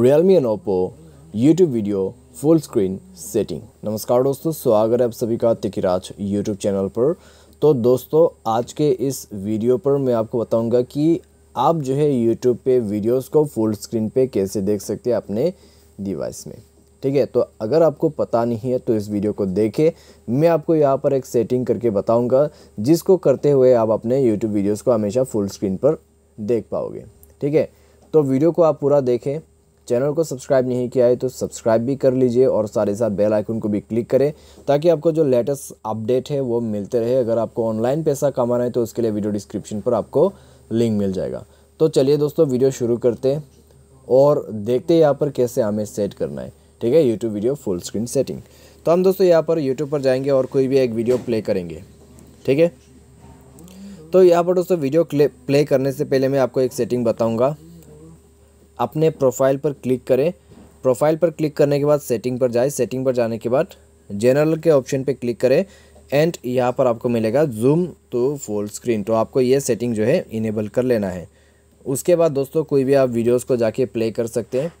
Realme and Oppo YouTube video full screen setting नमस्कार दोस्तों स्वागत है आप सभी का तिकिराज यूट्यूब चैनल पर तो दोस्तों आज के इस वीडियो पर मैं आपको बताऊंगा कि आप जो है यूट्यूब पे वीडियोस को फुल स्क्रीन पे कैसे देख सकते हैं अपने डिवाइस में ठीक है तो अगर आपको पता नहीं है तो इस वीडियो को देखें मैं आपको यहाँ पर एक सेटिंग करके बताऊँगा जिसको करते हुए आप अपने यूट्यूब वीडियोज़ को हमेशा फुल स्क्रीन पर देख पाओगे ठीक है तो वीडियो को आप पूरा देखें चैनल को सब्सक्राइब नहीं किया है तो सब्सक्राइब भी कर लीजिए और साथ ही साथ बेल आइकन को भी क्लिक करें ताकि आपको जो लेटेस्ट अपडेट है वो मिलते रहे अगर आपको ऑनलाइन पैसा कमाना है तो उसके लिए वीडियो डिस्क्रिप्शन पर आपको लिंक मिल जाएगा तो चलिए दोस्तों वीडियो शुरू करते और देखते हैं यहाँ पर कैसे हमें सेट करना है ठीक है YouTube video full screen setting तो हम दोस्तों यहाँ पर यूट्यूब पर जाएंगे और कोई भी एक वीडियो प्ले करेंगे ठीक है तो यहाँ पर दोस्तों वीडियो प्ले करने से पहले मैं आपको एक सेटिंग बताऊँगा अपने प्रोफाइल पर क्लिक करें प्रोफाइल पर क्लिक करने के बाद सेटिंग पर जाए सेटिंग पर जाने के बाद जनरल के ऑप्शन पर क्लिक करें एंड यहाँ पर आपको मिलेगा जूम टू फुल स्क्रीन तो आपको ये सेटिंग जो है इनेबल कर लेना है उसके बाद दोस्तों कोई भी आप वीडियोस को जाके प्ले कर सकते हैं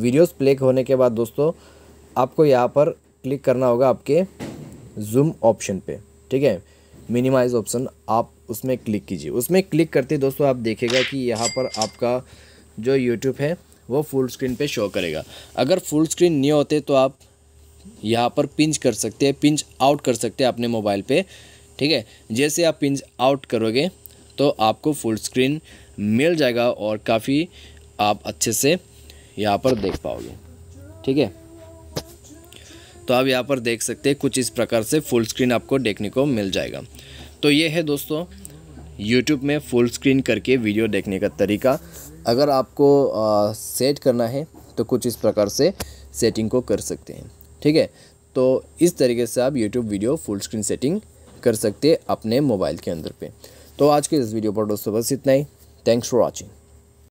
वीडियोस प्ले होने के बाद दोस्तों आपको यहाँ पर क्लिक करना होगा आपके जूम ऑप्शन पे ठीक है मिनिमाइज ऑप्शन आप उसमें क्लिक कीजिए उसमें क्लिक करते दोस्तों आप देखेगा कि यहाँ पर आपका जो यूट्यूब है वो फुल स्क्रीन पे शो करेगा अगर फुल स्क्रीन नहीं होते तो आप यहाँ पर पिंच कर सकते हैं पिंच आउट कर सकते हैं अपने मोबाइल पे ठीक है जैसे आप पिंच आउट करोगे तो आपको फुल स्क्रीन मिल जाएगा और काफ़ी आप अच्छे से यहाँ पर देख पाओगे ठीक है तो आप यहाँ पर देख सकते हैं कुछ इस प्रकार से फुल स्क्रीन आपको देखने को मिल जाएगा तो ये है दोस्तों यूट्यूब में फुल स्क्रीन करके वीडियो देखने का तरीका अगर आपको आ, सेट करना है तो कुछ इस प्रकार से सेटिंग को कर सकते हैं ठीक है तो इस तरीके से आप YouTube video full screen setting कर सकते अपने मोबाइल के अंदर पे तो आज के इस वीडियो पर दोस्तों बस इतना ही थैंक्स फॉर वॉचिंग